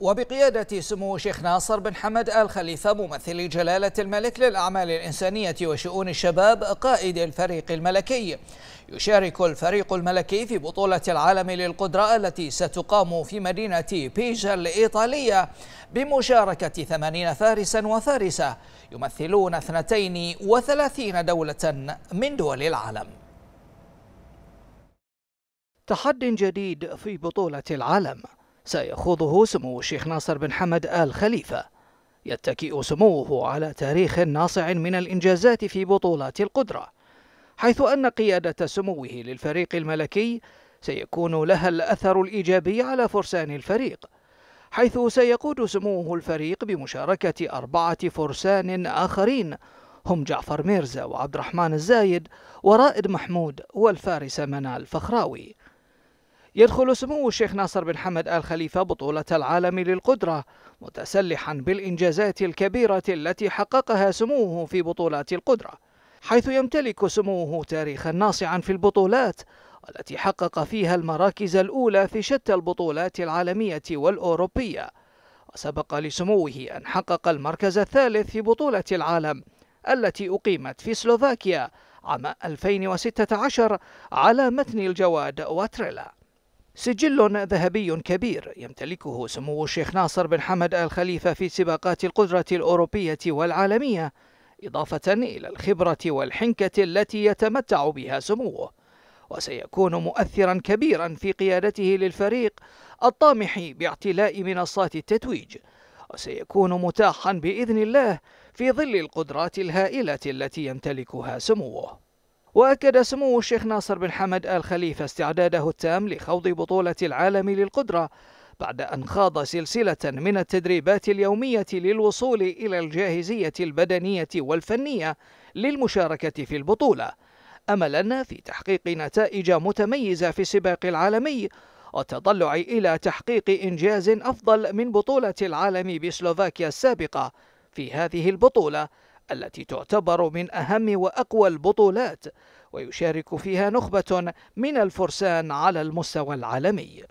وبقيادة سمو الشيخ ناصر بن حمد آل خليفة ممثل جلالة الملك للأعمال الإنسانية وشؤون الشباب قائد الفريق الملكي يشارك الفريق الملكي في بطولة العالم للقدرة التي ستقام في مدينة بيجا الإيطالية بمشاركة 80 فارسا وفارسة يمثلون 32 دولة من دول العالم تحد جديد في بطولة العالم سيخوضه سمو الشيخ ناصر بن حمد آل خليفة يتكئ سموه على تاريخ ناصع من الإنجازات في بطولات القدرة حيث أن قيادة سموه للفريق الملكي سيكون لها الأثر الإيجابي على فرسان الفريق حيث سيقود سموه الفريق بمشاركة أربعة فرسان آخرين هم جعفر ميرزا وعبد الرحمن الزايد ورائد محمود والفارس منال فخراوي يدخل سمو الشيخ ناصر بن حمد آل خليفة بطولة العالم للقدرة متسلحا بالإنجازات الكبيرة التي حققها سموه في بطولات القدرة حيث يمتلك سموه تاريخا ناصعا في البطولات والتي حقق فيها المراكز الأولى في شتى البطولات العالمية والأوروبية وسبق لسموه أن حقق المركز الثالث في بطولة العالم التي أقيمت في سلوفاكيا عام 2016 على متن الجواد وتريلا سجل ذهبي كبير يمتلكه سمو الشيخ ناصر بن حمد آل خليفة في سباقات القدرة الأوروبية والعالمية إضافة إلى الخبرة والحنكة التي يتمتع بها سموه وسيكون مؤثرا كبيرا في قيادته للفريق الطامح باعتلاء منصات التتويج وسيكون متاحا بإذن الله في ظل القدرات الهائلة التي يمتلكها سموه وأكد سمو الشيخ ناصر بن حمد آل خليفة استعداده التام لخوض بطولة العالم للقدرة بعد أن خاض سلسلة من التدريبات اليومية للوصول إلى الجاهزية البدنية والفنية للمشاركة في البطولة أملا في تحقيق نتائج متميزة في السباق العالمي والتطلع إلى تحقيق إنجاز أفضل من بطولة العالم بسلوفاكيا السابقة في هذه البطولة التي تعتبر من أهم وأقوى البطولات ويشارك فيها نخبة من الفرسان على المستوى العالمي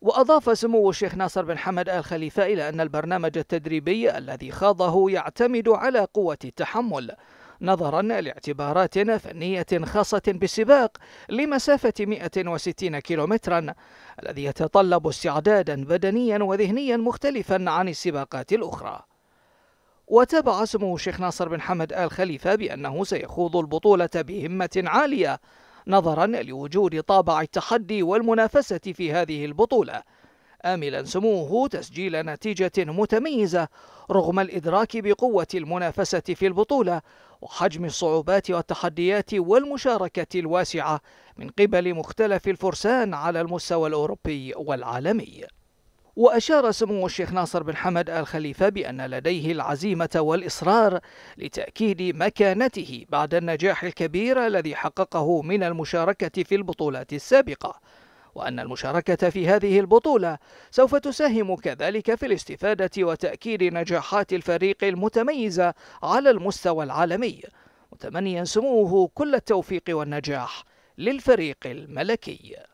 وأضاف سمو الشيخ ناصر بن حمد آل خليفة إلى أن البرنامج التدريبي الذي خاضه يعتمد على قوة التحمل نظرا لاعتبارات فنية خاصة بالسباق لمسافة 160 كيلومترا الذي يتطلب استعدادا بدنيا وذهنيا مختلفا عن السباقات الأخرى وتابع سمو الشيخ ناصر بن حمد آل خليفة بأنه سيخوض البطولة بهمة عالية نظرا لوجود طابع التحدي والمنافسة في هذه البطولة آملا سموه تسجيل نتيجة متميزة رغم الإدراك بقوة المنافسة في البطولة وحجم الصعوبات والتحديات والمشاركة الواسعة من قبل مختلف الفرسان على المستوى الأوروبي والعالمي وأشار سمو الشيخ ناصر بن حمد آل خليفة بأن لديه العزيمة والإصرار لتأكيد مكانته بعد النجاح الكبير الذي حققه من المشاركة في البطولات السابقة وأن المشاركة في هذه البطولة سوف تساهم كذلك في الاستفادة وتأكيد نجاحات الفريق المتميزة على المستوى العالمي متمنيا سموه كل التوفيق والنجاح للفريق الملكي